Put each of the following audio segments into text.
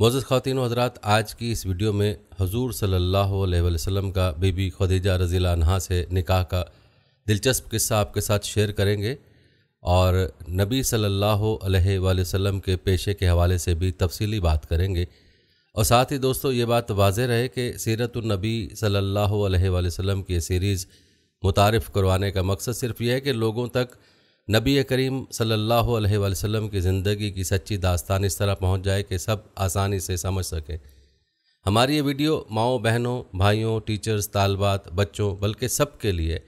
मोजद खातिन हजरात आज की इस वीडियो में हजूर सल्ला वसम का बीबी खदीजा रज़ी अनहा से निकाह का दिलचस्प किस्सा आपके साथ शेयर करेंगे और नबी सल्ला वसम के पेशे के हवाले से भी तफसली बात करेंगे और साथ ही दोस्तों ये बात वाज रहे कि सीरत सल्ला वसम की सीरीज़ मुतारफ़ करवाने का मकसद सिर्फ यह है कि लोगों तक नबी करीम सल्लल्लाहु अलैहि वसल्लम की ज़िंदगी की सच्ची दास्तान इस तरह पहुंच जाए कि सब आसानी से समझ सकें हमारी ये वीडियो माओ बहनों भाइयों टीचर्स तालबात बच्चों बल्कि सब के लिए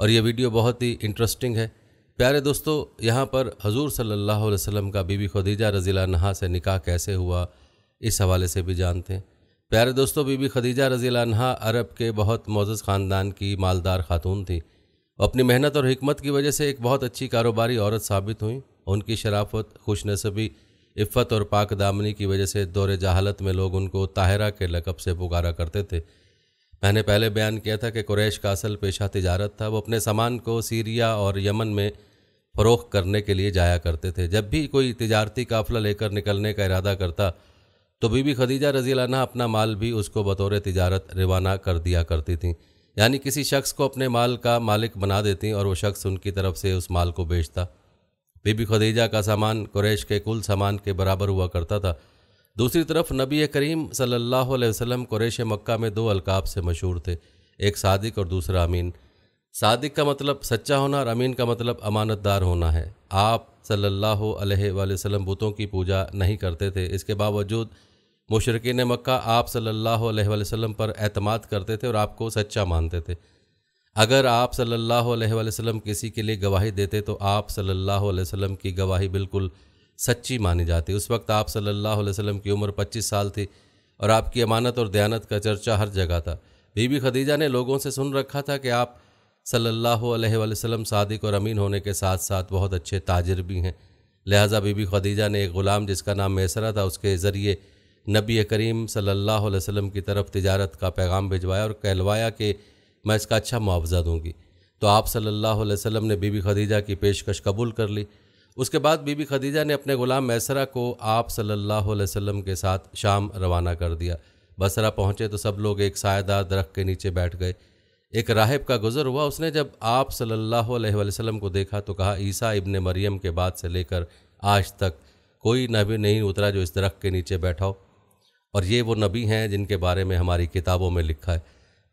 और ये वीडियो बहुत ही इंटरेस्टिंग है प्यारे दोस्तों यहाँ पर हजूर सल्लल्लाहु अलैहि वसल्लम का बीबी खदीजा रजीला नहा से निकाह कैसे हुआ इस हवाले से भी जानते हैं प्यारे दोस्तों बीबी खदीजा रजीला नहा अरब के बहुत मोज़ ख़ानदान की मालदार खातून थी अपनी मेहनत और हमत की वजह से एक बहुत अच्छी कारोबारी औरत साबित हुई उनकी शराफत खुशनसीबी इफ़त और पाक दामनी की वजह से दौरे जहालत में लोग उनको ताहरा के लकब से पुकारा करते थे मैंने पहले बयान किया था कि कुरैश का असल पेशा तजारत था वो अपने सामान को सीरिया और यमन में फ़रोख करने के लिए जाया करते थे जब भी कोई तजारती काफिला लेकर निकलने का इरादा करता तो बीबी खदीजा रजीलाना अपना माल भी उसको बतौर तजारत रवाना कर दिया करती थीं यानी किसी शख्स को अपने माल का मालिक बना देती और वो शख्स उनकी तरफ से उस माल को बेचता बीबी खदीजा का सामान कुरैश के कुल सामान के बराबर हुआ करता था दूसरी तरफ नबी करीम सल्लल्लाहु अलैहि वसल्लम कुरैश मक्का में दो अलकाब से मशहूर थे एक सादिक और दूसरा अमीन सादिक का मतलब सच्चा होना और अमीन का मतलब अमानतदार होना है आप सल्लल्लाहु अलैहि वसल्लम बुतों की पूजा नहीं करते थे इसके बावजूद मुशरकिन मक्का आप सल्लल्लाहु अलैहि वसल्लम पर अतमाद करते थे और आपको सच्चा मानते थे अगर आप सल्लल्लाहु अलैहि वसल्लम किसी के लिए गवाही देते तो आप सल्लल्लाहु अलैहि वसल्लम की गवाही बिल्कुल सच्ची मानी जाती उस वक्त आप सल्लल्लाहु अलैहि वसल्लम की उम्र 25 साल थी और आपकी अमानत और दयानत का चर्चा हर जगह था बीबी खदीजा ने लोगों से सुन रखा था कि आप सल्लाम सादिक और अमीन होने के साथ साथ बहुत अच्छे ताजर भी हैं लिहाजा बीबी खदीजा ने एक ग़ुलाम जिसका नाम मैसरा था उसके ज़रिए नबी करीम सल्लल्लाहु अलैहि वसल्लम की तरफ तिजारत का पैगाम भिजवाया और कहलवाया कि मैं इसका अच्छा मुआवजा दूंगी तो आप सल्लल्लाहु अलैहि वसल्लम ने बीबी खदीजा की पेशकश कबूल कर ली उसके बाद बीबी खदीजा ने अपने ग़ुलाम मैसरा को आप सल्लल्लाहु अलैहि वसल्लम के साथ शाम रवाना कर दिया बसरा पहुँचे तो सब लोग एक सायदार दरख्त के नीचे बैठ गए एक राहिब का गुज़र हुआ उसने जब आप सल्लल्लाहु अलैहि वसल्लम को देखा तो कहा ईसा इब्ने मरियम के बाद से लेकर आज तक कोई नबी नहीं उतरा जो इस दरख्त के नीचे बैठा हो और ये वो नबी हैं जिनके बारे में हमारी किताबों में लिखा है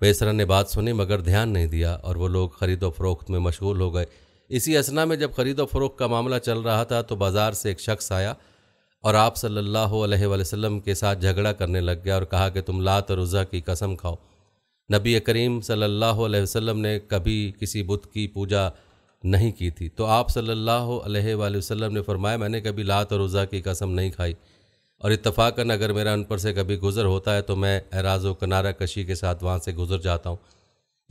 बेसरा ने बात सुनी मगर ध्यान नहीं दिया और वो लोग खरीदो फरोख्त में मशगूल हो गए इसी असना में जब खरीदो फरोख का मामला चल रहा था तो बाज़ार से एक शख्स आया और आप सल्लल्लाहु अलैहि वसल्लम के साथ झगड़ा करने लग गया और कहा कि तुम लात और उज़ा की कसम खाओ नबी करीम सल्लल्लाहु अलैहि वसल्लम ने कभी किसी बुत की पूजा नहीं की थी तो आप सल्लल्लाहु अलैहि वसल्लम ने फरमाया मैंने कभी लात और उज़ा की कसम नहीं खाई और इतफ़ाक़न अगर मेरा उन पर से कभी गुज़र होता है तो मैं एराज़ व कनारा कशी के साथ वहाँ से गुज़र जाता हूँ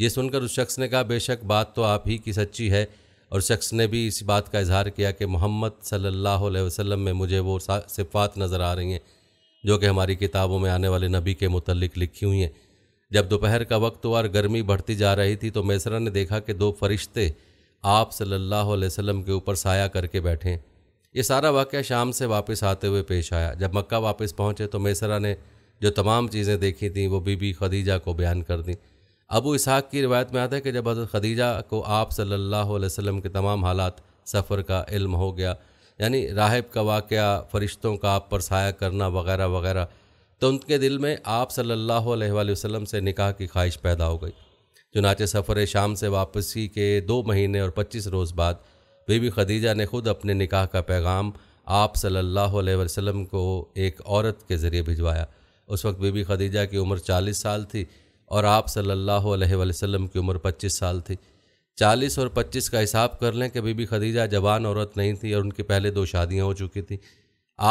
ये सुनकर उस शख्स ने कहा बेशक बात तो आप ही की सच्ची है और शख्स ने भी इस बात का इजहार किया कि मोहम्मद सल्लल्लाहु अलैहि वसल्लम में मुझे वो सिफ़ात नज़र आ रही हैं जो कि हमारी किताबों में आने वाले नबी के मुतलक लिखी हुई हैं जब दोपहर का वक्त हुआ और गर्मी बढ़ती जा रही थी तो मैसरा ने देखा कि दो फरिश्ते आप सल्लल्लाहु अलैहि वसल्लम के ऊपर साया करके बैठे हैं ये सारा वाक़ शाम से वापस आते हुए पेश आया जब मक्का वापस पहुँचे तो मेसरा ने जो तमाम चीज़ें देखी थीं वो बीबी खदीजा को बयान कर दी अबू इसहाक की रिवायत में आता है कि जब हज़रत खदीजा को आप सल्लल्लाहु अलैहि वसल्लम के तमाम हालात सफ़र का इल्म हो गया यानी राहिब का वाक़ फ़रिश्तों का आप पर साया करना वगैरह वगैरह तो उनके दिल में आप सल्लल्लाहु अलैहि वसल्लम से निकाह की ख्वाहिश पैदा हो गई चुनाचे सफ़र शाम से वापसी के दो महीने और पच्चीस रोज़ बाद बीबी खदीजा ने खुद अपने निकाह का पैगाम आप सल्लल्लाहु अलैहि वसल्लम को एक औरत के ज़रिए भिजवाया उस वक्त बीबी खदीजा की उम्र 40 साल थी और आप सल्लल्लाहु अलैहि वसल्लम की उम्र 25 साल थी 40 और 25 का हिसाब कर लें कि बीबी खदीजा जवान औरत नहीं थी और उनकी पहले दो शादियां हो चुकी थी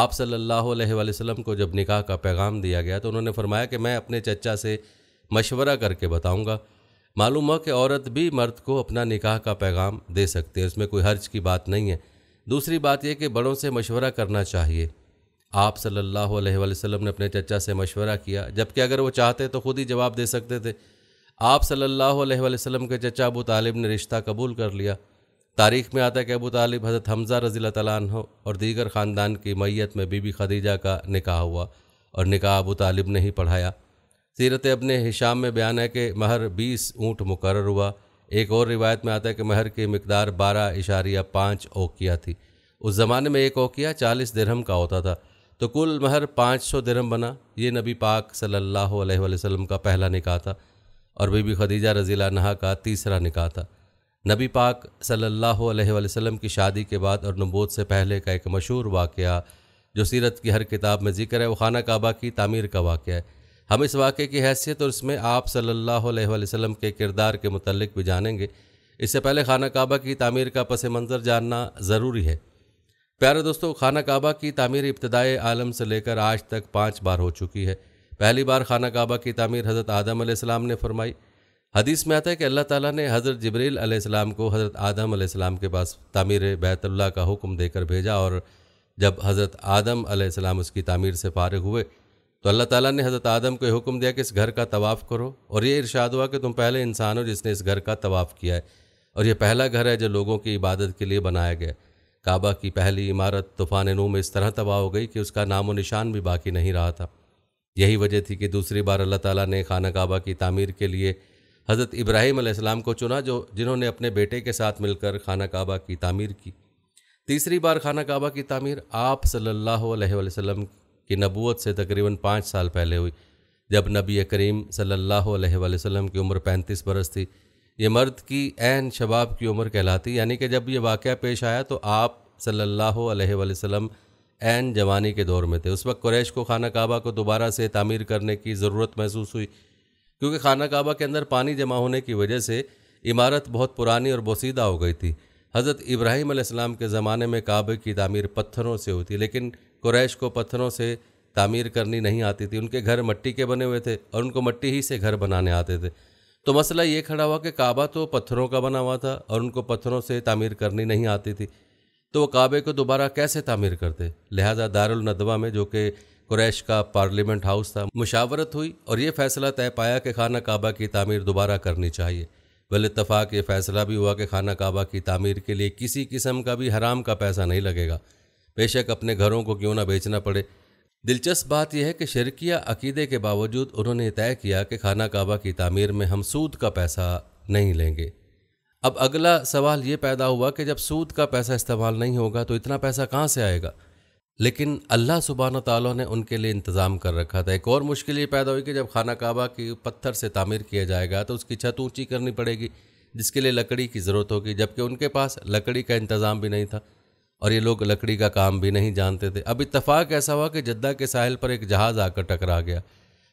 आप सल्लल्लाहु अलैहि वसल्लम को जब निकाह का पैगाम दिया गया तो उन्होंने फरमाया कि मैं अपने चचा से मशवरा करके बताऊँगा मालूम हुआ कि औरत भी मर्द को अपना निकाह का पैगाम दे सकते हैं उसमें कोई हर्ज की बात नहीं है दूसरी बात यह कि बड़ों से मशवरा करना चाहिए आप सल्लल्लाहु अलैहि वसल्लम ने अपने चचा से मशवरा किया जबकि अगर वो चाहते तो खुद ही जवाब दे सकते थे आप सल्लल्लाहु अलैहि वसल्लम के चचा अबू तालिब ने रिश्ता कबूल कर लिया तारीख में आता है कि अबू तालिब हज़रत हमज़ा रज़ी तैन हो और दीगर ख़ानदान की मैत में बीबी खदीजा का निकाह हुआ और निकाह अबू तालिब ने ही पढ़ाया सीरत अपने हिशाम में बयान है कि महर बीस ऊँट मुकर हुआ एक और रिवायत में आता है कि महर की मकदार बारह इशारिया पाँच ओकिया थी उस ज़माने में एक ओकिया चालीस दरहम का होता था तो कुल महर पाँच सौ दरहम बना ये नबी पाक सल्लल्लाहु अलैहि वसल्लम का पहला निकाह था और बीबी खदीजा रजीला नहा का तीसरा निकाह था नबी पाक सल्लल्लाहु अलैहि वसल्लम की शादी के बाद और नबोद से पहले का एक मशहूर वाक़ जो सीरत की हर किताब में जिक्र है वो खाना काबा की तामीर का वाक़ है हम इस वाक़े की हैसियत और इसमें आप सल्लल्लाहु अलैहि वसल्लम के किरदार के मतलब भी जानेंगे इससे पहले खाना काबा की तमीर का पस मंज़र जानना ज़रूरी है प्यारे दोस्तों खाना काबा की तमीर इब्तदाई आलम से लेकर आज तक पाँच बार हो चुकी है पहली बार खाना काबा की तमीर हज़रत आदम आसमाम ने फरमाई हदीस में आता है कि अल्लाह ताला ने हज़रत जबरील अलैहिस्सलाम को हज़रत आदम अलैहिस्सलाम के पास तमीर बैतुल्ला का हुक्म देकर भेजा और जब हज़रत आदम अलैहिस्सलाम उसकी तमीर से फारग हुए तो अल्लाह ताला ने हज़रत आदम को हुक्म दिया कि इस घर का तवाफ़ करो और ये इरशाद हुआ कि तुम पहले इंसान हो जिसने इस घर का तवाफ़ किया है और यह पहला घर है जो लोगों की इबादत के लिए बनाया गया काबा की पहली इमारत तूफ़ान नू में इस तरह तबाह हो गई कि उसका नाम व निशान भी बाकी नहीं रहा था यही वजह थी कि दूसरी बार अल्लाह ताला ने खाना काबा की तामीर के लिए हज़रत इब्राहीम अलैहिस्सलाम को चुना जो जिन्होंने अपने बेटे के साथ मिलकर खाना काबा की तामीर की तीसरी बार खाना काबा की तामीर आप सल्लल्लाहु अलैहि वसल्लम की नबूत से तकरीबन पाँच साल पहले हुई जब नबी करीम सल्लल्लाहु अलैहि वसल्लम की उम्र पैंतीस बरस थी ये मर्द की एन शबाब की उम्र कहलाती यानी कि जब ये वाक़ पेश आया तो आप सल्लल्लाहु अलैहि वसल्लम एन जवानी के दौर में थे उस वक्त कुरैश को खाना काबा को दोबारा से तामीर करने की ज़रूरत महसूस हुई क्योंकि खाना काबा के अंदर पानी जमा होने की वजह से इमारत बहुत पुरानी और बोसीदा हो गई थी हज़रत इब्राहीम के ज़माने में काबे की तामीर पत्थरों से होती थी लेकिन कुरैश को पत्थरों से तामीर करनी नहीं आती थी उनके घर मट्टी के बने हुए थे और उनको मट्टी ही से घर बनाने आते थे तो मसला ये खड़ा हुआ कि काबा तो पत्थरों का बना हुआ था और उनको पत्थरों से तामीर करनी नहीं आती थी तो वो काबे को दोबारा कैसे तामीर करते लिहाजा दारदवा में जो कि कुरैश का पार्लियामेंट हाउस था मुशावरत हुई और ये फैसला तय पाया कि खाना काबा की तामीर दोबारा करनी चाहिए बल इतफाक़ ये फैसला भी हुआ कि खाना काबा की तामीर के लिए किसी किस्म का भी हराम का पैसा नहीं लगेगा बेशक अपने घरों को क्यों ना बेचना पड़े दिलचस्प बात यह है कि शर्किया अकीदे के बावजूद उन्होंने तय किया कि खाना काबा की तामीर में हम सूद का पैसा नहीं लेंगे अब अगला सवाल ये पैदा हुआ कि जब सूद का पैसा इस्तेमाल नहीं होगा तो इतना पैसा कहाँ से आएगा लेकिन अल्लाह सुबहान ताली ने उनके लिए इंतज़ाम कर रखा था एक और मुश्किल ये पैदा हुई कि जब खाना काबा की पत्थर से तामीर किया जाएगा तो उसकी छत ऊँची करनी पड़ेगी जिसके लिए लकड़ी की ज़रूरत होगी जबकि उनके पास लकड़ी का इंतज़ाम भी नहीं था और ये लोग लकड़ी का काम भी नहीं जानते थे अब इतफाक ऐसा हुआ कि जद्दा के साहिल पर एक जहाज़ आकर टकरा गया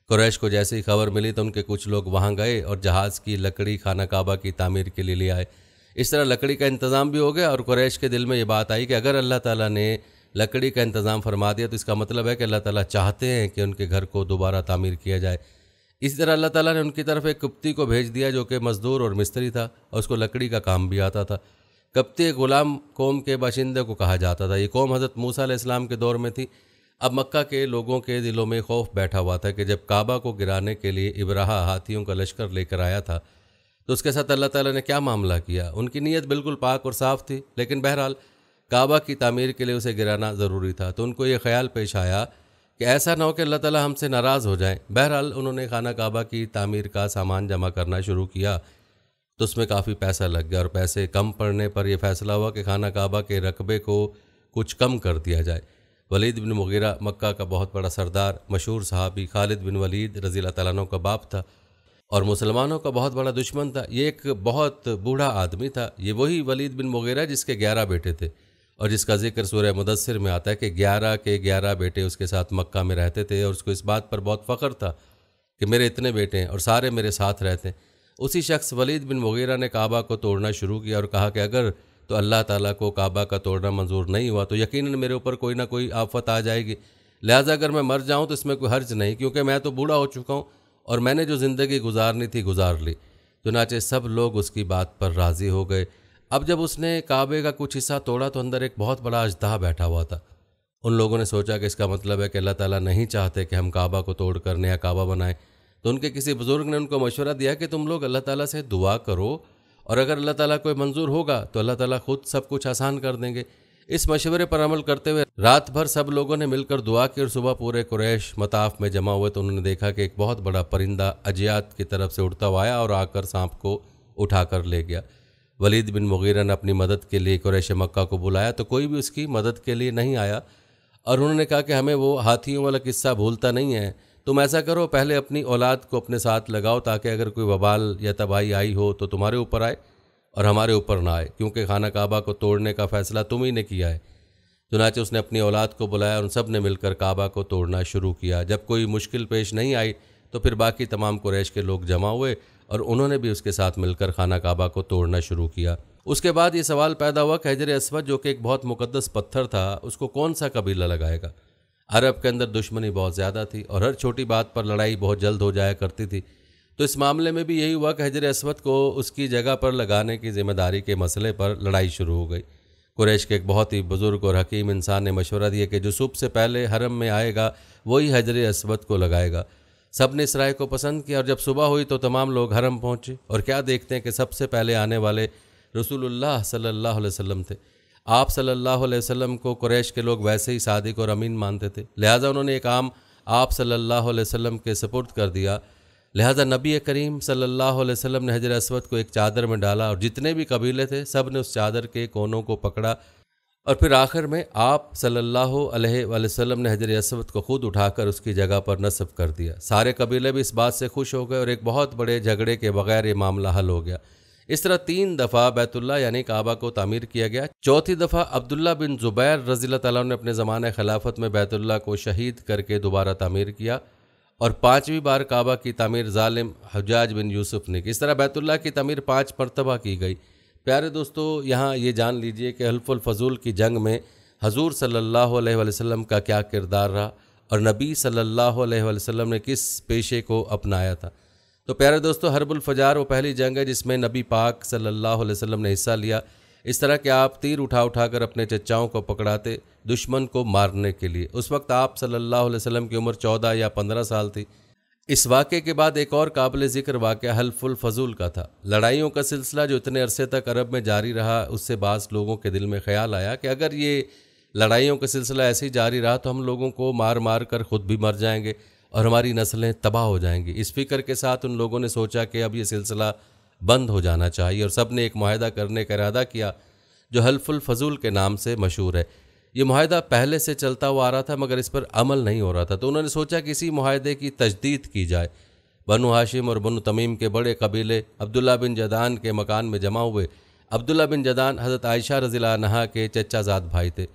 कुरैश को जैसे ही खबर मिली तो उनके कुछ लोग वहाँ गए और जहाज़ की लकड़ी खाना काबा की तामीर के लिए ले आए इस तरह लकड़ी का इंतज़ाम भी हो गया और कुरैश के दिल में ये बात आई कि अगर अल्लाह ताला ने लकड़ी का इंतज़ाम फरमा दिया तो इसका मतलब है कि अल्लाह ताला चाहते हैं कि उनके घर को दोबारा तामीर किया जाए इसी तरह अल्लाह ताला ने उनकी तरफ एक कुप्ती को भेज दिया जो कि मज़दूर और मिस्त्री था और उसको लकड़ी का काम भी आता था कप्ते गुलाम कौम के बाशिंदे को कहा जाता था ये कौम हज़रत मूसा इस्लाम के दौर में थी अब मक्का के लोगों के दिलों में खौफ बैठा हुआ था कि जब काबा को गिराने के लिए इब्राहा हाथियों का लश्कर लेकर आया था तो उसके साथ अल्लाह ताला ने क्या मामला किया उनकी नीयत बिल्कुल पाक और साफ़ थी लेकिन बहरहाल काबा की तमीर के लिए उसे गिराना ज़रूरी था तो उनको ये ख्याल पेश आया कि ऐसा ना हो कि अल्लाह ताला हमसे नाराज़ हो जाएं बहरहाल उन्होंने खाना काबा की तमीर का सामान जमा करना शुरू किया तो उसमें काफ़ी पैसा लग गया और पैसे कम पड़ने पर यह फैसला हुआ कि खाना काबा के रकबे को कुछ कम कर दिया जाए वलीद बिन मुगीरा मक्का का बहुत बड़ा सरदार मशहूर सहाबी खालिद बिन वलीद रज़ी तैनों का बाप था और मुसलमानों का बहुत बड़ा दुश्मन था ये एक बहुत बूढ़ा आदमी था ये वही वलीद बिन मुगीरा जिसके ग्यारह बेटे थे और जिसका जिक्र सूर्य मुदसर में आता है कि ग्यारह के ग्यारह बेटे उसके साथ मक्का में रहते थे और उसको इस बात पर बहुत फ़ख्र था कि मेरे इतने बेटे हैं और सारे मेरे साथ रहते हैं उसी शख्स वलीद बिन मुगीरा ने काबा को तोड़ना शुरू किया और कहा कि अगर तो अल्लाह ताला को काबा का तोड़ना मंजूर नहीं हुआ तो यकीनन मेरे ऊपर कोई ना कोई आफत आ जाएगी लिहाजा अगर मैं मर जाऊँ तो इसमें कोई हर्ज नहीं क्योंकि मैं तो बूढ़ा हो चुका हूँ और मैंने जो ज़िंदगी गुजारनी थी गुजार ली तो नाचे सब लोग उसकी बात पर राज़ी हो गए अब जब उसने काबे का कुछ हिस्सा तोड़ा तो अंदर एक बहुत बड़ा अजदहा बैठा हुआ था उन लोगों ने सोचा कि इसका मतलब है कि अल्लाह ताली नहीं चाहते कि हम काबा को तोड़ कर नया काबा बनाएं तो उनके किसी बुज़ुर्ग ने उनको मशवरा दिया कि तुम लोग अल्लाह ताला से दुआ करो और अगर अल्लाह ताला कोई मंजूर होगा तो अल्लाह ताला खुद सब कुछ आसान कर देंगे इस मशवरे पर अमल करते हुए रात भर सब लोगों ने मिलकर दुआ की और सुबह पूरे कुरैश मताफ में जमा हुए तो उन्होंने देखा कि एक बहुत बड़ा परिंदा अजियात की तरफ से उड़ता हुआ आया और आकर सांप को उठा कर ले गया वलीद बिन मुगीरा ने अपनी मदद के लिए कुरैश मक्का को बुलाया तो कोई भी उसकी मदद के लिए नहीं आया और उन्होंने कहा कि हमें वो हाथियों वाला किस्सा भूलता नहीं है तुम ऐसा करो पहले अपनी औलाद को अपने साथ लगाओ ताकि अगर कोई वबाल या तबाही आई हो तो तुम्हारे ऊपर आए और हमारे ऊपर ना आए क्योंकि खाना काबा को तोड़ने का फ़ैसला तुम ही ने किया है चुनाचे उसने अपनी औलाद को बुलाया और उन सब ने मिलकर काबा को तोड़ना शुरू किया जब कोई मुश्किल पेश नहीं आई तो फिर बाकी तमाम कुरैश के लोग जमा हुए और उन्होंने भी उसके साथ मिलकर खाना काबा को तोड़ना शुरू किया उसके बाद ये सवाल पैदा हुआ कि हजर असवद जो कि एक बहुत मुकदस पत्थर था उसको कौन सा कबीला लगाएगा अरब के अंदर दुश्मनी बहुत ज़्यादा थी और हर छोटी बात पर लड़ाई बहुत जल्द हो जाया करती थी तो इस मामले में भी यही हुआ कि हजर असवद को उसकी जगह पर लगाने की जिम्मेदारी के मसले पर लड़ाई शुरू हो गई कुरैश के एक बहुत ही बुज़ुर्ग और हकीम इंसान ने मशवरा दिया कि जो सुबह से पहले हरम में आएगा वही हजर असवद को लगाएगा सब ने इस राय को पसंद किया और जब सुबह हुई तो तमाम लोग हरम पहुँचे और क्या देखते हैं कि सबसे पहले आने वाले रसूलुल्लाह सल्लल्लाहु अलैहि वसल्लम थे आप सल्लल्लाहु अलैहि वसल्लम को कुरैश के लोग वैसे ही सादिक और अमीन मानते थे लिहाजा उन्होंने एक आम आप सल्लल्लाहु अलैहि वसल्लम के सपुर्द कर दिया लिहाजा नबी करीम सल्लल्लाहु अलैहि वसल्लम ने हजर असवद को एक चादर में डाला और जितने भी कबीले थे सब ने उस चादर के कोनों को पकड़ा और फिर आखिर में आप सल्लल्लाहु अलैहि वसल्लम ने हजर असवद को खुद उठाकर उसकी जगह पर नस्ब कर दिया सारे कबीले भी इस बात से खुश हो गए और एक बहुत बड़े झगड़े के बगैर ये मामला हल हो गया इस तरह तीन दफ़ा बैतुल्ला यानी काबा को तामीर किया गया चौथी दफ़ा अब्दुल्ला बिन जुबैर रजील तला ने अपने ज़माने खिलाफत में बैतुल्ला को शहीद करके दोबारा तामीर किया और पाँचवीं बार काबा की तमीर ालिम हजाज बिन यूसुफ ने की इस तरह बैतुल्ला की तमीर पाँच मरतबा की गई प्यारे दोस्तों यहाँ ये जान लीजिए कि हल्फुल फजूल की जंग में हजूर सल्लल्लाहु अलैहि वसल्लम का क्या किरदार रहा और नबी सल्लल्लाहु अलैहि वसल्लम ने किस पेशे को अपनाया था तो प्यारे दोस्तों हरबुल फजार वो पहली जंग है जिसमें नबी पाक सल्लल्लाहु अलैहि वसल्लम ने हिस्सा लिया इस तरह के आप तीर उठा उठा कर अपने चचाओं को पकड़ाते दुश्मन को मारने के लिए उस वक्त आप सल्लल्लाहु अलैहि वसल्लम की उम्र चौदह या पंद्रह साल थी इस वाक़े के बाद एक और काबिल ज़िक्र वाक़ हल्फुल फजूल का था लड़ाइयों का सिलसिला जो इतने अरसे तक अरब में जारी रहा उससे बास लोगों के दिल में ख्याल आया कि अगर ये लड़ाइयों का सिलसिला ऐसे ही जारी रहा तो हम लोगों को मार मार कर ख़ुद भी मर जाएंगे और हमारी नस्लें तबाह हो जाएंगी इस फिक्र के साथ उन लोगों ने सोचा कि अब ये सिलसिला बंद हो जाना चाहिए और सब ने एक माहदा करने का इरादा किया जो हल्फुल फजूल के नाम से मशहूर है ये माहदा पहले से चलता हुआ आ रहा था मगर इस पर अमल नहीं हो रहा था तो उन्होंने सोचा कि इसी माहदे की तजदीद की जाए बनु हाशिम और बनु तमीम के बड़े कबीले अब्दुल्ला बिन जदान के मकान में जमा हुए अब्दुल्ला बिन जदान हज़रत आयशा रज़ी नहा के चचाजाद भाई थे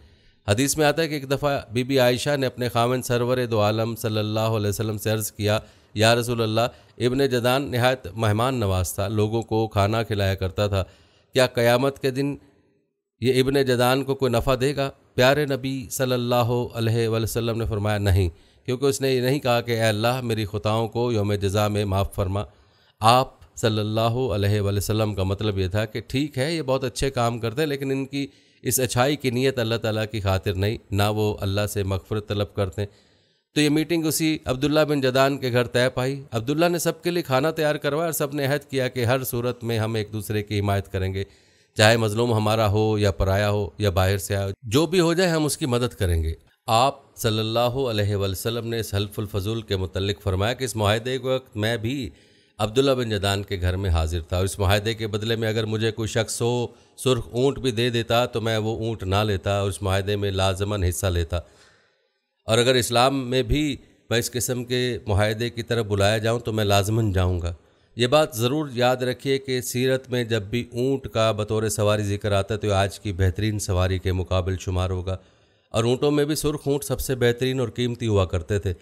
हदीस में आता है कि एक दफ़ा बीबी आयशा ने अपने खामन सरवर दो आलम सल्लल्लाहु अलैहि वसल्लम से अर्ज़ किया या रसूल अल्लाह इब्ने जदान नहायत मेहमान नवाज था लोगों को खाना खिलाया करता था क्या क़यामत के दिन ये इबन जदान को कोई नफ़ा देगा प्यारे नबी सल्लल्लाहु अलैहि वसल्लम ने फरमाया नहीं क्योंकि उसने ये नहीं कहा कि अल्लाह मेरी खुताओं को योम जजा में माफ़ फरमा आप सल्लल्लाहु अलैहि वसल्लम का मतलब ये था कि ठीक है ये बहुत अच्छे काम करते हैं लेकिन इनकी इस अच्छाई की नीयत अल्लाह ताला की खातिर नहीं ना वो अल्लाह से मकफरत तलब करते तो ये मीटिंग उसी अब्दुल्ला बिन जदान के घर तय पाई अब्दुल्ला ने सबके लिए खाना तैयार करवाया और सब ने अहद किया कि हर सूरत में हम एक दूसरे की हिमायत करेंगे चाहे मजलूम हमारा हो या पराया हो या बाहर से आया हो जो भी हो जाए हम उसकी मदद करेंगे आप सल्लल्लाहु अलैहि वसल्लम ने इस हल्फुल फजूल के मतलब फरमाया कि इस माहदे के वक्त मैं भी अब्दुल्ला बिन जदान के घर में हाजिर था और इस माहदे के बदले में अगर मुझे कोई शख्स हो सुर्ख ऊँट भी दे देता तो मैं वो ऊँट ना लेता और इस माहदे में लाजमन हिस्सा लेता और अगर इस्लाम में भी मैं इस किस्म के माहदे की तरफ बुलाया जाऊँ तो मैं लाजमन जाऊँगा ये बात ज़रूर याद रखिए कि सीरत में जब भी ऊँट का बतौर सवारी जिक्र आता है तो आज की बेहतरीन सवारी के मुकाबल शुमार होगा और ऊँटों में भी सुर्ख ऊँट सबसे बेहतरीन और कीमती हुआ करते थे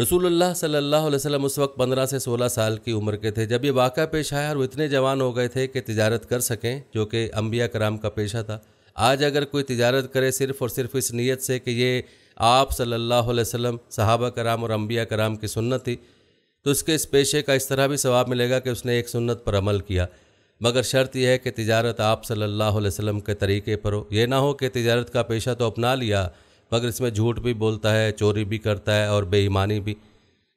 रसूलुल्लाह सल्लल्लाहु अलैहि वसल्लम उस वक्त 15 से 16 साल की उम्र के थे जब ये वाक़ा पेश आया और वो इतने जवान हो गए थे कि तजारत कर सकें जो कि अम्बिया कराम का पेशा था आज अगर कोई तजारत करे सिर्फ़ और सिर्फ इस नीयत से कि ये आप सल्लल्लाहु अलैहि वसल्लम सहाबा कराम और अम्बिया कराम की सुन्नत थी तो उसके इस पेशे का इस तरह भी सवाब मिलेगा कि उसने एक सुन्नत पर अमल किया मगर शर्त यह है कि तजारत आप सल्ला वसम के तरीके पर हो यह ना हो कि तजारत का पेशा तो अपना लिया मगर इसमें झूठ भी बोलता है चोरी भी करता है और बेईमानी भी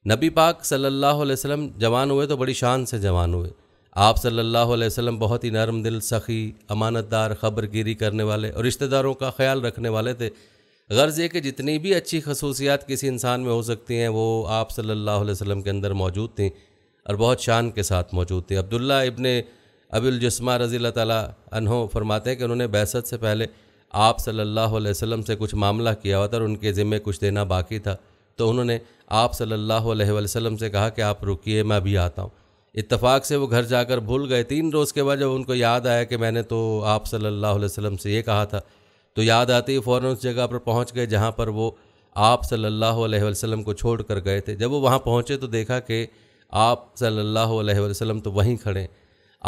नबी पाक सल्लल्लाहु अलैहि वसल्लम जवान हुए तो बड़ी शान से जवान हुए आप सल्लल्लाहु अलैहि वसल्लम बहुत ही नरम दिल सखी अमानतदार खबर गिरी करने वाले और रिश्तेदारों का ख्याल रखने वाले थे गर्ज़ ये कि जितनी भी अच्छी खसूसियात किसी इंसान में हो सकती हैं वो आप सल्लल्लाहु अलैहि वसल्लम के अंदर मौजूद थी और बहुत शान के साथ मौजूद थी अब्दुल्ला इबन अबुलजस्मा रज़ी अल्लाह तहो फरमाते हैं कि उन्होंने बैसत से पहले आप सल्लल्लाहु अलैहि वसल्लम से कुछ मामला किया हुआ था और उनके ज़िम्मे कुछ देना बाकी था तो उन्होंने आप सल्लल्लाहु अलैहि वसल्लम से कहा कि आप रुकिए मैं अभी आता हूँ इतफ़ाक़ से वो घर जाकर भूल गए तीन रोज़ के बाद जब उनको याद आया कि मैंने तो आप सल्लल्लाहु अलैहि वसल्लम से ये कहा था तो याद आते ही फ़ौर उस जगह पर पहुँच गए जहाँ पर वो आप सल्लल्लाहु अलैहि वसल्लम को छोड़ कर गए थे जब वो वहाँ पहुँचे तो देखा कि आप सल्लल्लाहु अलैहि वसल्लम तो वहीं खड़े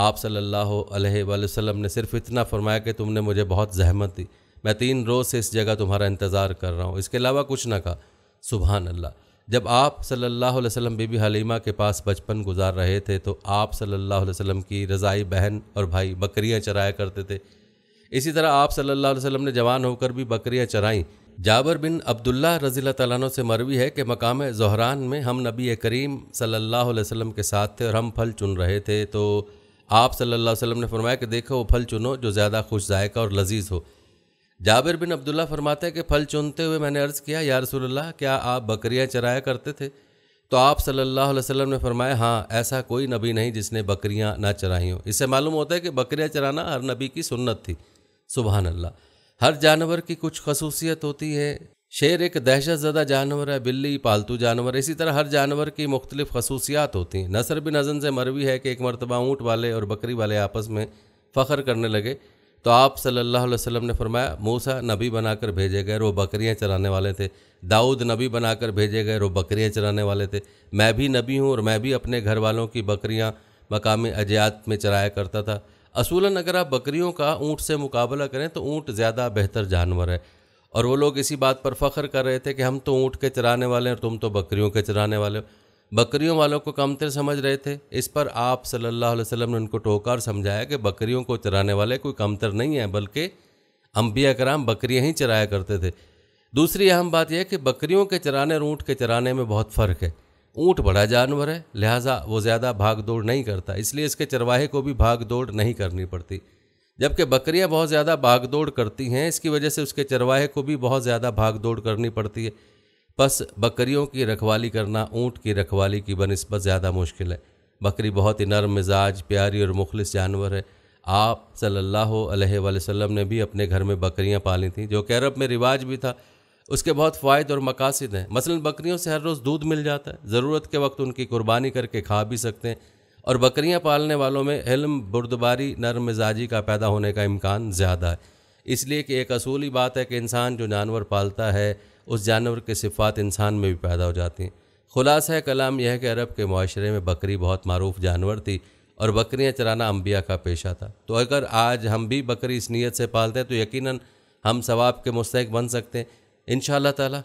आप सल्लल्लाहु अलैहि वसल्लम ने सिर्फ इतना फरमाया कि तुमने मुझे बहुत जहमत दी मैं तीन रोज़ से इस जगह तुम्हारा इंतज़ार कर रहा हूँ इसके अलावा कुछ ना कहा सुबह अल्लाह जब आप सल्लल्लाहु अलैहि वसल्लम बीबी हलीमा के पास बचपन गुजार रहे थे तो आप सल्लल्लाहु अलैहि वसल्लम की रज़ाई बहन और भाई बकरियाँ चराया करते थे इसी तरह आप सल्ला अलैहि ने जवान होकर भी बकरियाँ चराईं जाबर बिन अब्दुल्ला रजील तैनों से मरवी है कि मकाम जहरान में हम नबी करीम सल्ला वसलम के साथ थे और हम फल चुन रहे थे तो आप सल्लल्लाहु अलैहि वसल्लम ने फरमाया कि देखो वो फल चुनो जो ज़्यादा खुश जायका और लजीज हो जाबिर बिन अब्दुल्ला फरमाते हैं कि फल चुनते हुए मैंने अर्ज़ किया या रसोल्ला क्या आप बकरियाँ चराया करते थे तो आप सल्ला वसम ने फरमाया हाँ ऐसा कोई नबी नहीं जिसने बकरियाँ ना चराई हों इससे मालूम होता है कि बकरियाँ चराना हर नबी की सुन्नत थी सुबहानल्ला हर जानवर की कुछ खसूसियत होती है शेर एक दहशत ज़दा जानवर है बिल्ली पालतू जानवर इसी तरह हर जानवर की मुख्तलिफ खसूसियात होती हैं नसर बिन हजन से मरवी है कि एक मरतबा ऊँट वाले और बकरी वाले आपस में फ़ख्र करने लगे तो आप सल्लल्लाहु अलैहि वसल्लम ने फरमाया मूसा नबी बनाकर भेजे गए वो बकरियां चराने वाले थे दाऊद नबी बनाकर भेजे गए वो बकरियां चराने वाले थे मैं भी नबी हूँ और मैं भी अपने घर वालों की बकरियां मकामी अजयात में चराया करता था असूलन अगर आप बकरियों का ऊँट से मुकाबला करें तो ऊँट ज़्यादा बेहतर जानवर है और वो लोग इसी बात पर फख्र कर रहे थे कि हम तो ऊँट के चराने वाले हैं और तुम तो बकरियों के चराने वाले हो बकरियों वालों को कमतर समझ रहे थे इस पर आप सल्लल्लाहु अलैहि वसल्लम ने उनको टोका और समझाया कि बकरियों को चराने वाले कोई कमतर नहीं है बल्कि अम्बिया कराम बकरियाँ ही चराया करते थे दूसरी अहम बात यह कि बकरियों के चराने और ऊँट के चराने में बहुत फ़र्क है ऊँट बड़ा जानवर है लिहाजा वो ज़्यादा भाग दौड़ नहीं करता इसलिए इसके चरवाहे को भी भाग दौड़ नहीं करनी पड़ती जबकि बकरियां बहुत ज़्यादा भाग दौड़ करती हैं इसकी वजह से उसके चरवाहे को भी बहुत ज़्यादा भाग दौड़ करनी पड़ती है बस बकरियों की रखवाली करना ऊँट की रखवाली की बनस्बत ज़्यादा मुश्किल है बकरी बहुत ही नरम मिजाज प्यारी और मुखलिस जानवर है आप सल्लल्लाहु अलैहि वसल्लम ने भी अपने घर में बकरियां पाली थीं जो कि अरब में रिवाज भी था उसके बहुत फ़ायद और मकासद हैं मसलन बकरियों से हर रोज़ दूध मिल जाता है ज़रूरत के वक्त उनकी कुर्बानी करके खा भी सकते हैं और बकरियां पालने वालों में इल्म बुरदबारी नरम मिजाजी का पैदा होने का इम्कान ज़्यादा है इसलिए कि एक असूली बात है कि इंसान जो जानवर पालता है उस जानवर के सिफात इंसान में भी पैदा हो जाती हैं खुलासा कलाम यह है कि अरब के माशरे में बकरी बहुत मरूफ जानवर थी और बकरियाँ चराना अम्बिया का पेशा था तो अगर आज हम भी बकरी इस नीयत से पालते हैं तो यकीन हम सवाब के मुस्तक बन सकते हैं इन ताला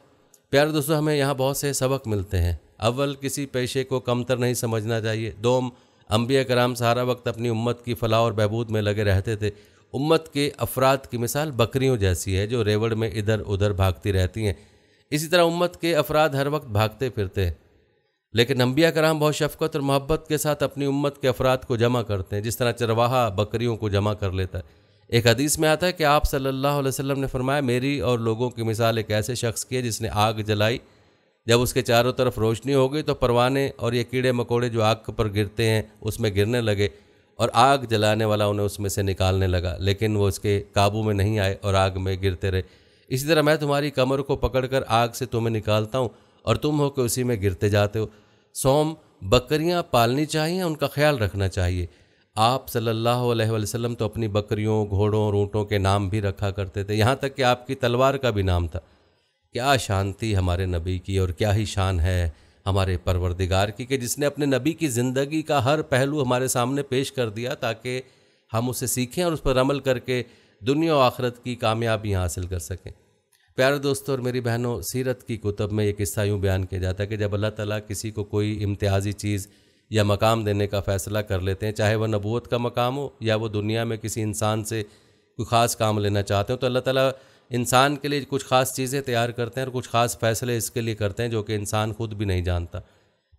प्यारे दोस्तों हमें यहाँ बहुत से सबक मिलते हैं अव्वल किसी पेशे को कमतर नहीं समझना चाहिए दोम अम्बिया कराम सारा वक्त अपनी उम्मत की फलाह और बहबूद में लगे रहते थे उम्मत के अफराद की मिसाल बकरियों जैसी है जो रेवड़ में इधर उधर भागती रहती हैं इसी तरह उम्मत के अफराद हर वक्त भागते फिरते हैं लेकिन अम्बिया कराम बहुत शफकत और मोहब्बत के साथ अपनी उम्मत के अफराद को जमा करते हैं जिस तरह चरवाहा बकरियों को जमा कर लेता है एक हदीस में आता है कि आप सल्लल्लाहु अलैहि वसल्लम ने फरमाया मेरी और लोगों की मिसाल एक ऐसे शख्स की है जिसने आग जलाई जब उसके चारों तरफ रोशनी हो गई तो परवाने और ये कीड़े मकोड़े जो आग पर गिरते हैं उसमें गिरने लगे और आग जलाने वाला उन्हें उसमें से निकालने लगा लेकिन वो उसके काबू में नहीं आए और आग में गिरते रहे इसी तरह मैं तुम्हारी कमर को पकड़कर आग से तुम्हें निकालता हूँ और तुम हो के उसी में गिरते जाते हो सोम बकरियाँ पालनी चाहिए उनका ख्याल रखना चाहिए आप सल्लल्लाहु अलैहि वसल्लम तो अपनी बकरियों घोड़ों और ऊँटों के नाम भी रखा करते थे यहाँ तक कि आपकी तलवार का भी नाम था क्या शांति हमारे नबी की और क्या ही शान है हमारे परवरदिगार की कि जिसने अपने नबी की ज़िंदगी का हर पहलू हमारे सामने पेश कर दिया ताकि हम उसे सीखें और उस पर अमल करके दुनिया और आखरत की कामयाबियाँ हासिल कर सकें प्यारे दोस्तों और मेरी बहनों सीरत की कुतब में ये किस्सा यूँ बयान किया जाता है कि जब अल्लाह ताला किसी को कोई इम्तियाजी चीज़ या मकाम देने का फ़ैसला कर लेते हैं चाहे वह नबूत का मकाम हो या वो दुनिया में किसी इंसान से कोई ख़ास काम लेना चाहते हो तो अल्लाह ताला इंसान के लिए कुछ ख़ास चीज़ें तैयार करते हैं और कुछ ख़ास फैसले इसके लिए करते हैं जो कि इंसान खुद भी नहीं जानता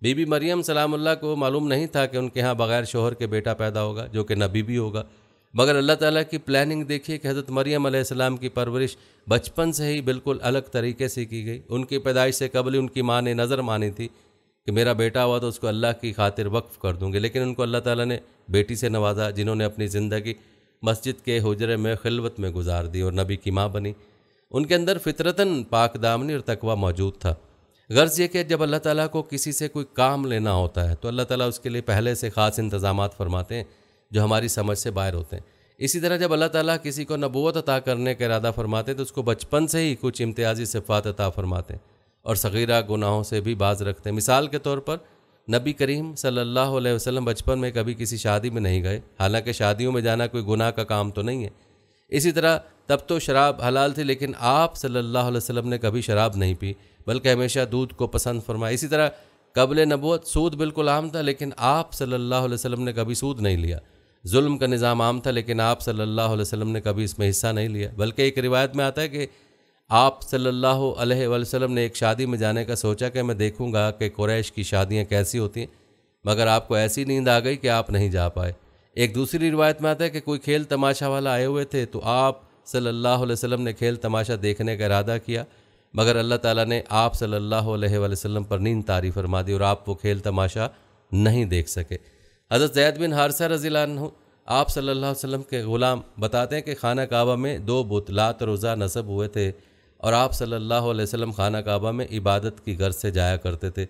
बीबी मरियम सलामुल्ला को मालूम नहीं था कि उनके यहाँ बग़ैर शोहर के बेटा पैदा होगा जो कि नबी भी होगा मगर अल्लाह ताला की प्लानिंग देखिए कि हज़रत मरियम आसमाम की परवरिश बचपन से ही बिल्कुल अलग तरीके से की गई उनकी पैदाइश से कबल उनकी माँ ने नज़र मानी थी कि मेरा बेटा हुआ तो उसको अल्लाह की खातिर वक्फ़ कर दूँगी लेकिन उनको अल्लाह ताला ने बेटी से नवाजा जिन्होंने अपनी ज़िंदगी मस्जिद के हजरे में खिलवत में गुजार दी और नबी की माँ बनी उनके अंदर फितरतन पाक दामनी और तकवा मौजूद था गर्ज यह कि जब अल्लाह ताला को किसी से कोई काम लेना होता है तो अल्लाह ताला उसके लिए पहले से ख़ास इंतज़ाम फरमाते हैं जो हमारी समझ से बाहर होते हैं इसी तरह जब अल्लाह ताला किसी को नबूत अता करने का इरादा फरमाते हैं तो उसको बचपन से ही कुछ इम्तियाजी सिफात अता फरमाते हैं और सगीरा गुनाहों से भी बाज रखते हैं मिसाल के तौर पर नबी करीम सल्लल्लाहु अलैहि वसल्लम बचपन में कभी किसी शादी में नहीं गए हालांकि शादियों में जाना कोई गुनाह का काम तो नहीं है इसी तरह तब तो शराब हलाल थी लेकिन आप सल्लल्लाहु अलैहि वसल्लम ने कभी शराब नहीं पी बल्कि हमेशा दूध को पसंद फरमाया इसी तरह कबल नबूत सूद बिल्कुल आम था लेकिन आप सल्लल्लाहु अलैहि वसल्लम ने कभी सूद नहीं लिया जुल्म का निज़ाम आम था लेकिन आप सल्लल्लाहु अलैहि वसल्लम ने कभी इसमें हिस्सा नहीं लिया बल्कि एक रिवायत में आता है कि आप सल्लल्लाहु अलैहि वसल्लम ने एक शादी में जाने का सोचा कि मैं देखूंगा कि कुरैश की शादियां कैसी होती हैं मगर आपको ऐसी नींद आ गई कि आप नहीं जा पाए एक दूसरी रिवायत में आता है कि कोई खेल तमाशा वाला आए हुए थे तो आप सल्लल्लाहु अलैहि वसल्लम ने खेल तमाशा देखने का इरादा किया मगर अल्लाह ताला ने आप सल्लल्लाहु अलैहि वसल्लम पर नींद तारी फरमा दी और आप वो खेल तमाशा नहीं देख सके हज़रत जैद बिन हारसा रजीला आप सल्लल्लाहु अलैहि वसल्लम के ग़ुलाम बताते हैं कि खाना काबा में दो बुतलात रोज़ा नसब हुए थे और आप सल्लल्लाहु अलैहि वसल्लम खाना काबा में इबादत की गर्ज से जाया करते थे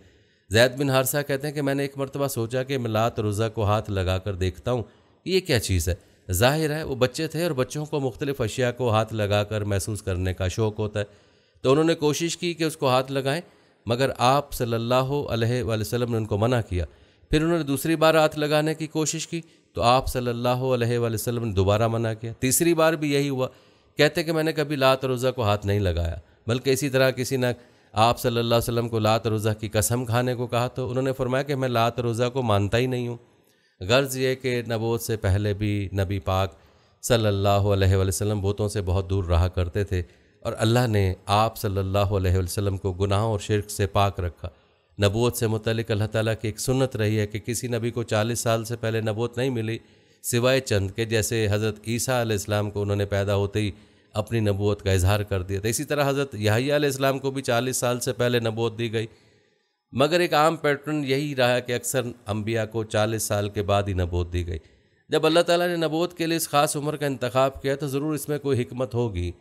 जैद बिन हारसा कहते हैं कि मैंने एक मरतबा सोचा कि मैं लात रोज़ा को हाथ लगा कर देखता हूँ ये क्या चीज़ है ज़ाहिर है वो बच्चे थे और बच्चों को मुख्तलिफ अशिया को हाथ लगा कर महसूस करने का शौक़ होता है तो उन्होंने कोशिश की कि उसको हाथ लगाएं मगर आप सल्लल्लाहु अलैहि वसल्लम ने उनको मना किया फिर उन्होंने दूसरी बार हाथ लगाने की कोशिश की तो आप सल्लल्लाहु अलैहि वसल्लम ने दोबारा मना किया तीसरी बार भी यही हुआ कहते कि मैंने कभी लात रोज़ा को हाथ नहीं लगाया बल्कि इसी तरह किसी ने आप सल्लल्लाहु अलैहि वसल्लम को लात रोज़ा की कसम खाने को कहा तो उन्होंने फरमाया कि मैं लात रोज़ा को मानता ही नहीं हूँ गर्ज़ ये कि नबोत से पहले भी नबी पाक सल्लल्लाहु अलैहि वसल्लम बुतों से बहुत दूर रहा करते थे और अल्लाह ने आप सल्लल्लाहु अलैहि वसल्लम को गुनाहों और शिरक से पाक रखा नबूत से मुतलिक अल्लाह ताला की एक सुन्नत रही है कि किसी नबी को चालीस साल से पहले नबूत नहीं मिली सिवाय चंद के जैसे हज़रत ईसा आलाम को उन्होंने पैदा होते ही अपनी नबूत का इजहार कर दिया था इसी तरह हज़रत याहिया को भी चालीस साल से पहले नबूत दी गई मगर एक आम पैटर्न यही रहा कि अक्सर अम्बिया को चालीस साल के बाद ही नबूत दी गई जब अल्लाह ताला ने नबूत के लिए इस ख़ास उम्र का इंतखब किया तो ज़रूर इसमें कोई हमत होगी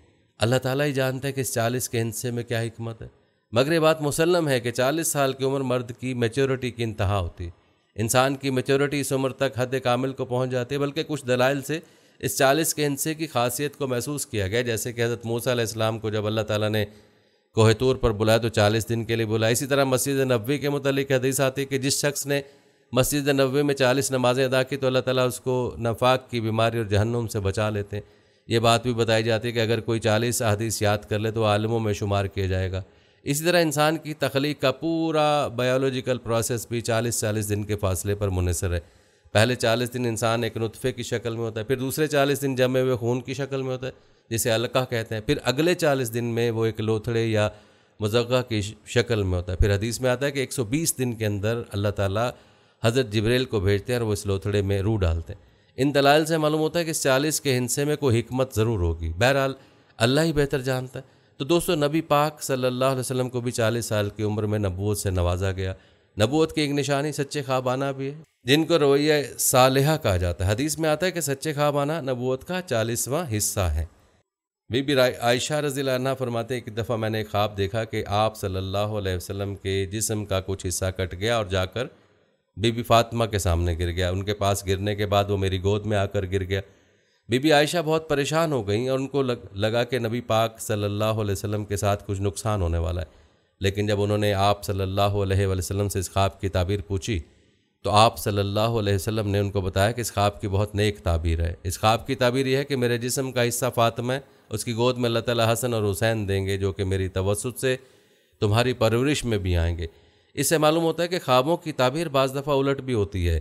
अल्लाह ताला ही जानता है कि इस चालीस के हिस्से में क्या हमत है मगर ये बात मुसलम है कि चालीस साल की उम्र मर्द की मेचोरिटी की इंतहा होती इंसान की मेचोरिटी इस उम्र तक हद कामिल को पहुँच जाती है बल्कि कुछ दलाइल से इस चालीस के हिस्से की खासियत को महसूस किया गया जैसे कि हज़रत मूसा इस्लाम को जब अल्लाह ताली ने कोहतूर पर बुलाया तो चालीस दिन के लिए बुलाया इसी तरह मस्जिद नबी के मतलब हदीस आती है कि जिस शख्स ने मस्जिद नबी में चालीस नमाज़ें अदा की तो अल्लाह ताली उसको नफाक की बीमारी और जहन्नुम से बचा लेते हैं ये बात भी बताई जाती है कि अगर कोई चालीस अदीस याद कर ले तो आलमों में शुमार किया जाएगा इसी तरह इंसान की तख्लीक का पूरा बायोलॉजिकल प्रोसेस भी चालीस चालीस दिन के फासले पर मुनसर है पहले चालीस दिन इंसान एक नुतफ़े की शक्ल में होता है फिर दूसरे चालीस दिन जमे हुए खून की शक्ल में होता है जिसे अलका कहते हैं फिर अगले चालीस दिन में वो एक लोथड़े या मुजक्का की शक्ल में होता है फिर हदीस में आता है कि बीस दिन के अंदर अल्लाह ताली हज़रत जबरेल को भेजते हैं और वो इस लोथड़े में रू डालते हैं इन दलाल से मालूम होता है कि इस चालीस के हिस्से में कोई हमत ज़रूर होगी बहरहाल अल्लाह ही बेहतर जानता है तो दोस्तों नबी पाक सल्लल्लाहु अलैहि वसल्लम को भी चालीस साल की उम्र में नबूत से नवाजा गया नबूत की एक निशानी सच्चे ख्वाब आना भी है जिनको रवैया सालहा कहा जाता है हदीस में आता है कि सच्चे ख्वाब आना नबूत का चालीसवां हिस्सा है बीबी आयशा रजी फरमाते एक दफ़ा मैंने ख्वाब देखा कि आप सल्लल्लाहु अलैहि वसल्लम के जिस्म का कुछ हिस्सा कट गया और जाकर बीबी फातिमा के सामने गिर गया उनके पास गिरने के बाद वो मेरी गोद में आकर गिर गया बीबी आयशा बहुत परेशान हो गई और उनको लग, लगा कि नबी पाक सल्लल्लाहु अलैहि वसल्लम के साथ कुछ नुकसान होने वाला है लेकिन जब उन्होंने आप सल्लल्लाहु अलैहि वसल्लम से इस ख्वाब की ताबीर पूछी तो आप सल्लल्लाहु अलैहि वसल्लम ने उनको बताया कि इस ख्वाब की बहुत नेक ताबीर है इस ख्वाब की ताबीर यह है कि मेरे जिसम का हिस्सा फ़ातिमा है उसकी गोद में अल्लाह ताली हसन और हुसैन देंगे जो कि मेरी तवसत से तुम्हारी परवरिश में भी आएंगे इससे मालूम होता है कि ख्वाबों की ताबीर बज़ दफ़ा उलट भी होती है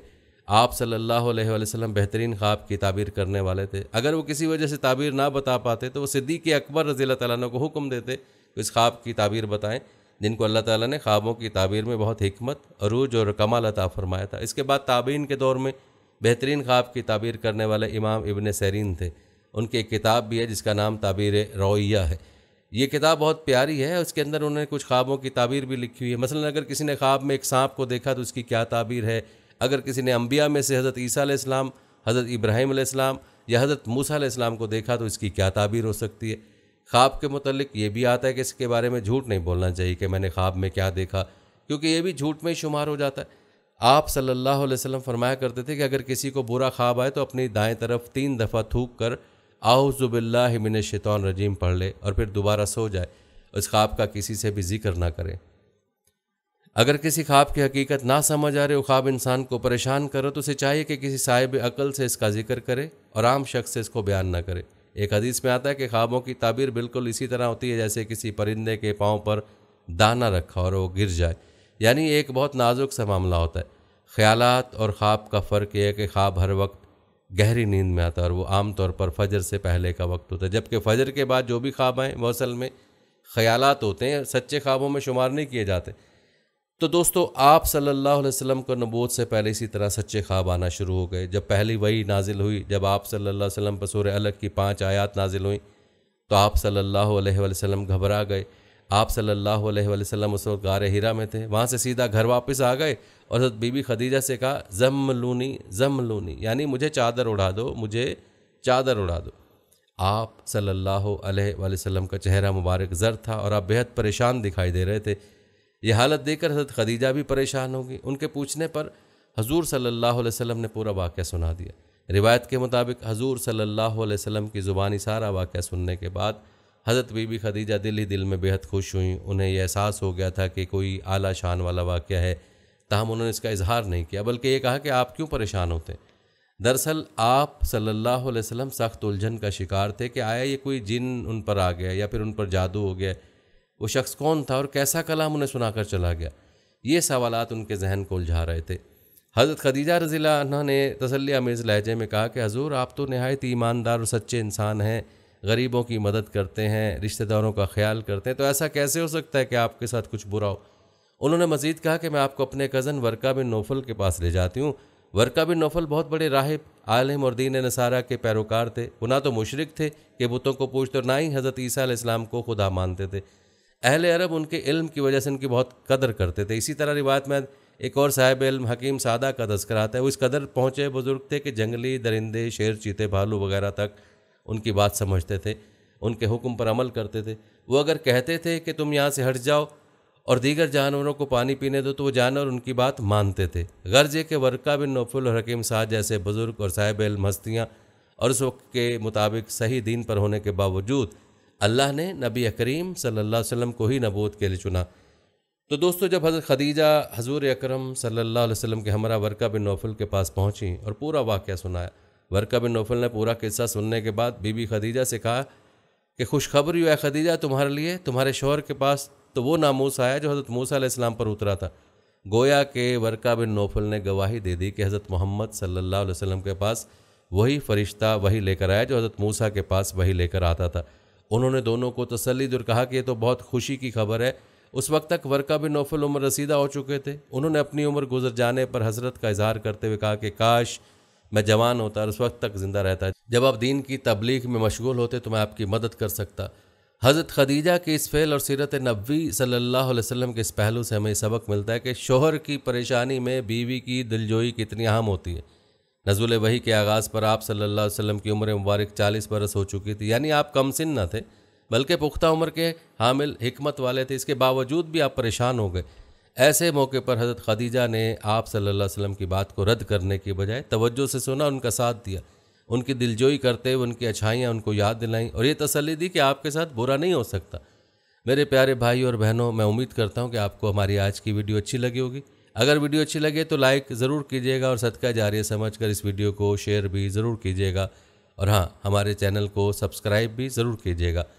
आप सल्लल्लाहु अलैहि वसल्लम बेहतरीन ख्वाब की ताबीर करने वाले थे अगर वो किसी वजह से ताबीर ना बता पाते तो वो सिद्दीक अकबर रजील तैन को हुक्म देते कि इस ख्वाब की ताबीर बताएं जिनको अल्लाह ताला ने ख्वाबों की ताबीर में बहुत हमत अरूज और कमाल अता फरमाया था इसके बाद ताबीन के दौर में बेहतरीन ख्वाब की ताबीर करने वाले इमाम इबन सरीन थे उनकी एक किताब भी है जिसका नाम ताबीर रोया है ये किताब बहुत प्यारी है उसके अंदर उन्होंने कुछ ख्वाबों की ताबीर भी लिखी हुई है मसलन अगर किसी ने ख्वाब में एक सांप को देखा तो उसकी क्या ताबीर है अगर किसी ने अम्बिया में से हज़रत ईसी इस्लाम हज़रत इब्राहिम इस्लाम या हज़रत मूसा इस्लाम को देखा तो इसकी क्या ताबीर हो सकती है ख्वाब के मतलब ये भी आता है कि इसके बारे में झूठ नहीं बोलना चाहिए कि मैंने ख्वाब में क्या देखा क्योंकि ये भी झूठ में ही शुमार हो जाता है आप सल्लल्लाहु अलैहि वसल्लम फरमाया करते थे कि अगर किसी को बुरा ख्वाब आए तो अपनी दाएं तरफ तीन दफ़ा थूक कर आउज़ुबिल्लामिन शैतान रजीम पढ़ ले और फिर दोबारा सो जाए उस ख्वाब का किसी से भी जिक्र ना करें अगर किसी ख्वाब की हकीकत ना समझ आ रहे हो ख्वाब इंसान को परेशान करो तो उसे चाहिए कि किसी साहिब अकल से इसका जिक्र करे और आम शख्स से इसको बयान ना करे एक हदीस में आता है कि ख्वाबों की ताबीर बिल्कुल इसी तरह होती है जैसे किसी परिंदे के पाँव पर दाना रखा और वो गिर जाए यानी एक बहुत नाजुक सा मामला होता है ख्याल और ख्वाब का फ़र्क यह है कि ख्वाब हर वक्त गहरी नींद में आता है और वो आम तौर पर फजर से पहले का वक्त होता है जबकि फजर के बाद जो भी ख्वाब आएँ वो असल में ख्याल होते हैं सच्चे ख्वाबों में शुमार नहीं किए जाते तो दोस्तों आप सल्लल्लाहु अलैहि वसल्लम को नबूत से पहले इसी तरह सच्चे ख्वाब आना शुरू हो गए जब पहली वही नाजिल हुई जब आप सल्लल्लाहु अलैहि वसल्लम पर सूर्य अलग की पांच आयात नाजिल हुई तो आप सल्लल्लाहु अलैहि वसल्लम घबरा गए आप सल्लल्लाहु अलैहि वसल्लम उस वक्त गार हीरा में थे वहाँ से सीधा घर वापस आ गए और हजरत बीबी खदीजा से कहा जम लूनी जम लूनी यानी मुझे चादर उड़ा दो मुझे चादर उड़ा दो आप सल्लल्लाहु अलैहि वसल्लम का चेहरा मुबारक जर था और आप बेहद परेशान दिखाई दे रहे थे ये हालत देखकर हजरत खदीजा भी परेशान होगी उनके पूछने पर हजूर सल्लल्लाहु अलैहि वसल्लम ने पूरा वाक़ सुना दिया रिवायत के मुताबिक हजूर सल्लल्लाहु अलैहि वसल्लम की ज़ुबानी सारा वाक़ सुनने के बाद हज़रत बीबी खदीजा दिल ही दिल में बेहद खुश हुई उन्हें यह एहसास हो गया था कि कोई आला शान वाला वाक़ है तहम उन्होंने इसका इजहार नहीं किया बल्कि ये कहा कि आप क्यों परेशान होते हैं दरअसल आप सल्लल्लाहु अलैहि वसल्लम सख्त उलझन का शिकार थे कि आया ये कोई जिन उन पर आ गया या फिर उन पर जादू हो गया वो शख्स कौन था और कैसा कलाम उन्हें सुनाकर चला गया ये सवाल उनके जहन को उलझा रहे थे हज़रत खदीजा रजीला ने तसली आमेज़ लहजे में कहा कि हजूर आप तो नहायत ईमानदार और सच्चे इंसान हैं गरीबों की मदद करते हैं रिश्तेदारों का ख्याल करते हैं तो ऐसा कैसे हो सकता है कि आपके साथ कुछ बुरा हो उन्होंने मजीद कहा कि मैं आपको अपने कज़न वर्का बिन नोफल के पास ले जाती हूँ वर्का बिन नोफल बहुत बड़े राहिब आलम और दीन नसारा के पैरोकार थे वो ना तो मुशरक थे कि बुतों को पूछते और ना ही हज़रत ईसा इस्लाम को खुदा मानते थे अहल अरब उनके इल्म की वजह से उनकी बहुत कदर करते थे इसी तरह रिवायत में एक और साहिब इल्म हकीम सादा का तस्कर आता है वो इस कदर पहुँचे बुज़ुर्ग थे कि जंगली दरिंदे शेर चीते भालू वगैरह तक उनकी बात समझते थे उनके हुक्म पर अमल करते थे वो अगर कहते थे कि तुम यहाँ से हट जाओ और दीगर जानवरों को पानी पीने दो तो वो जानवर उनकी बात मानते थे गर्ज के वर्का बिन नफुल और हकीम साह जैसे बुज़ुर्ग और साहिब इल्म हस्तियाँ और उस वक्त के मुताबिक सही दीन पर होने के बावजूद अल्लाह ने नबी अकरीम सल्लल्लाहु अलैहि वसल्लम को ही नबूत के लिए चुना तो दोस्तों जब हज़रत खदीजा हजूर अक्रम सल्लल्लाहु अलैहि वसल्लम के हमरा वर्का बिन नौफल के पास पहुँची और पूरा वाक़ सुनाया वर्का बिन नौफल ने पूरा किस्सा सुनने के बाद बीबी खदीजा से कहा कि खुशखबरी हुआ खदीजा तुम्हारे लिए तुम्हारे शोहर के पास तो वो नामूस आया जो हज़रत मूसा इस्लाम पर उतरा था गोया के वर्का बिन नौफल ने गवाही दे दी कि हज़रत मोहम्मद सल्ला वसम के पास वही फ़रिश्ता वही लेकर आया जो हज़रत मूसा के पास वही लेकर आता था उन्होंने दोनों को तसली और कहा कि यह तो बहुत खुशी की खबर है उस वक्त तक वर्का बिन नौफल उम्र रसीदा हो चुके थे उन्होंने अपनी उम्र गुजर जाने पर हजरत का इजहार करते हुए कहा कि काश मैं जवान होता और उस वक्त तक ज़िंदा रहता जब आप दीन की तबलीग में मशगूल होते तो मैं आपकी मदद कर सकता हज़रत खदीजा के इस फ़ेल और सीरत नबी सल्लल्लाहु अलैहि वसल्लम के इस पहलू से हमें सबक मिलता है कि शोहर की परेशानी में बीवी की दिलजोई कितनी अहम होती है नजुल वही के आगाज़ पर आप सल्ला वसम की उम्र मुबारक चालीस बरस हो चुकी थी यानी आप कम सिन न थे बल्कि पुख्ता उम्र के हामिल हमत वाले थे इसके बावजूद भी आप परेशान हो गए ऐसे मौके पर हज़रत खदीजा ने आप सल्लल्लाहु अलैहि वसल्लम की बात को रद्द करने के बजाय तवज्जो से सुना उनका साथ दिया उनकी दिलजोई करते हुए उनकी अच्छाइयाँ उनको याद दिलाईं और ये तसली दी कि आपके साथ बुरा नहीं हो सकता मेरे प्यारे भाई और बहनों मैं उम्मीद करता हूँ कि आपको हमारी आज की वीडियो अच्छी लगी होगी अगर वीडियो अच्छी लगे तो लाइक ज़रूर कीजिएगा और सदका जारी समझ कर इस वीडियो को शेयर भी ज़रूर कीजिएगा और हाँ हमारे चैनल को सब्सक्राइब भी ज़रूर कीजिएगा